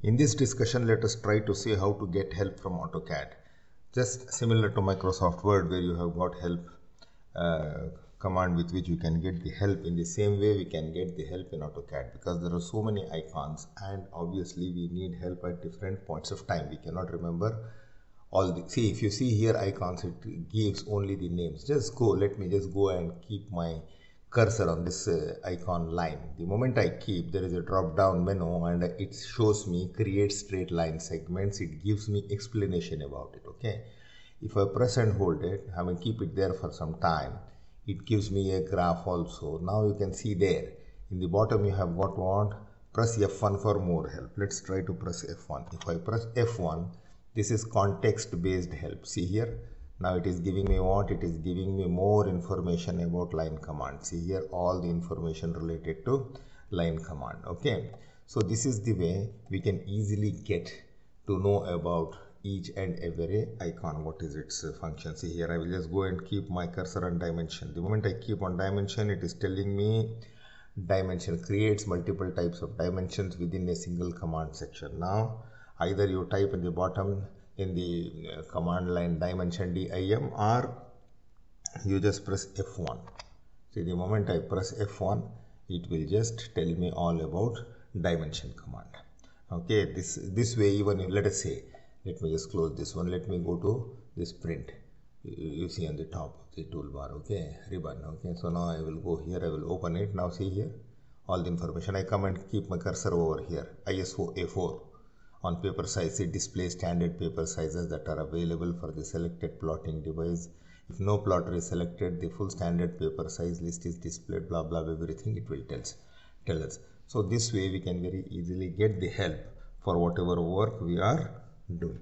In this discussion, let us try to see how to get help from AutoCAD. Just similar to Microsoft Word where you have got help uh, command with which you can get the help. In the same way, we can get the help in AutoCAD because there are so many icons and obviously we need help at different points of time. We cannot remember all the, see if you see here icons, it gives only the names. Just go, let me just go and keep my cursor on this uh, icon line. The moment I keep, there is a drop down menu and it shows me create straight line segments. It gives me explanation about it. Okay. If I press and hold it, I will keep it there for some time. It gives me a graph also. Now you can see there in the bottom you have got want. Press F1 for more help. Let's try to press F1. If I press F1, this is context based help. See here now it is giving me what it is giving me more information about line command see here all the information related to line command okay so this is the way we can easily get to know about each and every icon what is its function see here i will just go and keep my cursor on dimension the moment i keep on dimension it is telling me dimension creates multiple types of dimensions within a single command section now either you type in the bottom in the uh, command line dimension DIM or you just press F1. See the moment I press F1 it will just tell me all about dimension command. Okay this this way even if, let us say let me just close this one let me go to this print you see on the top of the toolbar okay ribbon okay so now I will go here I will open it now see here all the information I come and keep my cursor over here ISO A4 on paper size, it displays standard paper sizes that are available for the selected plotting device. If no plotter is selected, the full standard paper size list is displayed, blah, blah, everything it will tells, tell us. So this way we can very easily get the help for whatever work we are doing.